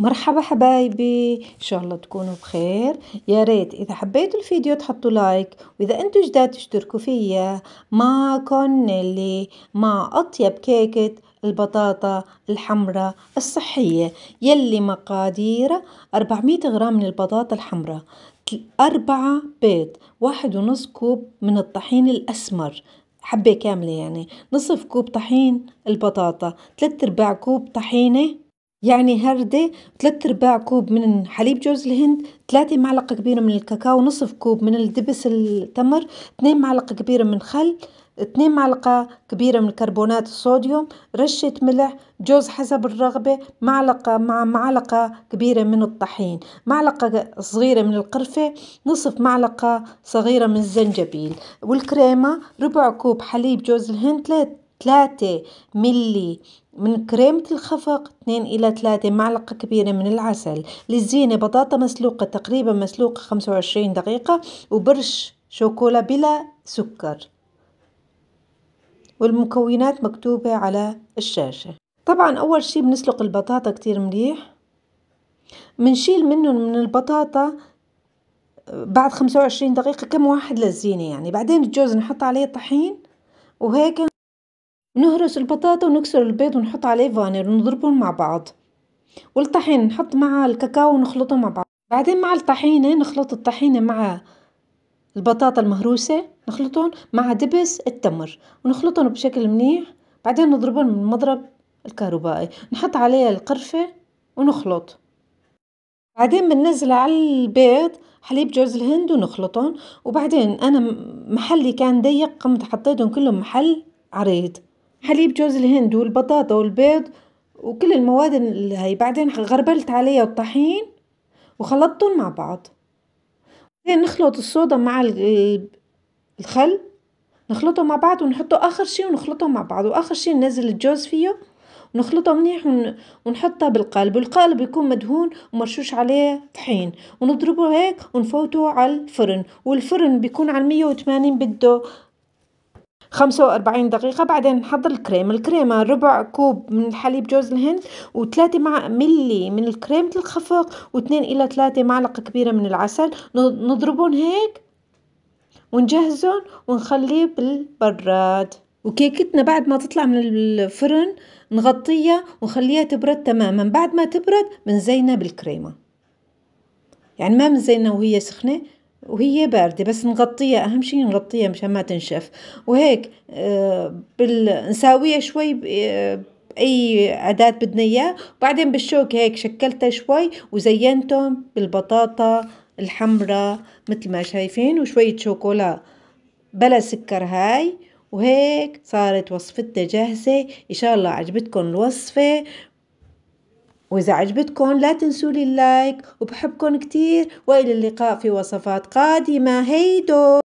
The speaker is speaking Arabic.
مرحبا حبايبي ان شاء الله تكونوا بخير يا ريت اذا حبيتوا الفيديو تحطوا لايك واذا انتم جداد تشتركوا فيا مع كونيلي مع اطيب كيكه البطاطا الحمراء الصحية يلي مقاديرها 400 غرام من البطاطا الحمراء أربعة بيض واحد ونص كوب من الطحين الأسمر حبة كاملة يعني نصف كوب طحين البطاطا ثلاثة أرباع كوب طحينة يعني هردة ثلاثة أرباع كوب من حليب جوز الهند ثلاثة معلقة كبيرة من الكاكاو نصف كوب من الدبس التمر اثنين معلقة كبيرة من خل اثنين معلقة كبيرة من كربونات الصوديوم رشة ملح جوز حسب الرغبة معلقة مع معلقة كبيرة من الطحين معلقة صغيرة من القرفة نصف معلقة صغيرة من الزنجبيل والكريمة ربع كوب حليب جوز الهند ثلاث 3 ملي من كريمة الخفق 2 إلى 3 معلقة كبيرة من العسل للزينة بطاطا مسلوقة تقريبا مسلوقة 25 دقيقة وبرش شوكولا بلا سكر والمكونات مكتوبة على الشاشة طبعا أول شي بنسلق البطاطا كتير مليح منشيل منهم من البطاطا آه، بعد 25 دقيقة كم واحد للزينة يعني بعدين الجوز نحط عليه طحين وهيك نهرس البطاطا ونكسر البيض ونحط عليه فانيل ونضربهم مع بعض والطحين نحط مع الكاكاو ونخلطه مع بعض بعدين مع الطحينة نخلط الطحينة مع البطاطا المهروسة نخلطهم مع دبس التمر ونخلطهم بشكل منيح بعدين نضربهم بالمضرب الكهربائي نحط عليه القرفة ونخلط بعدين بننزل على البيض حليب جوز الهند ونخلطهم وبعدين انا محلي كان ضيق قمت حطيتهم كلهم محل عريض حليب جوز الهند والبطاطا والبيض وكل المواد هاي بعدين غربلت عليها الطحين وخلطتهم مع بعض بعدين نخلط الصودا مع الخل نخلطه مع بعض ونحطه اخر شي ونخلطه مع بعض واخر شي ننزل الجوز فيه ونخلطه منيح ون... ونحطه بالقالب والقالب يكون مدهون ومرشوش عليه طحين ونضربه هيك ونفوته على الفرن والفرن بيكون على 180 بده خمسة وأربعين دقيقة بعدين نحضر الكريمة الكريمة ربع كوب من حليب جوز الهند وثلاثة مع ملي من كريمة الخفق واثنين إلى ثلاثة معلقة كبيرة من العسل نضربون هيك ونجهزهم ونخليه بالبراد وكيكتنا بعد ما تطلع من الفرن نغطيها ونخليها تبرد تماما بعد ما تبرد بنزينها بالكريمة يعني ما بنزينها وهي سخنة وهي باردة بس نغطيها أهم شي نغطيها مشان ما تنشف وهيك آه، نساويها شوي بأي آه، أداة بدنا إياه وبعدين بالشوكة هيك شكلتها شوي وزينتهم بالبطاطا الحمراء مثل ما شايفين وشوية شوكولا بلا سكر هاي وهيك صارت وصفتنا جاهزة إن شاء الله عجبتكم الوصفة وإذا عجبتكم لا تنسوا لي اللايك وبحبكم كتير وإلى اللقاء في وصفات قادمة هيدو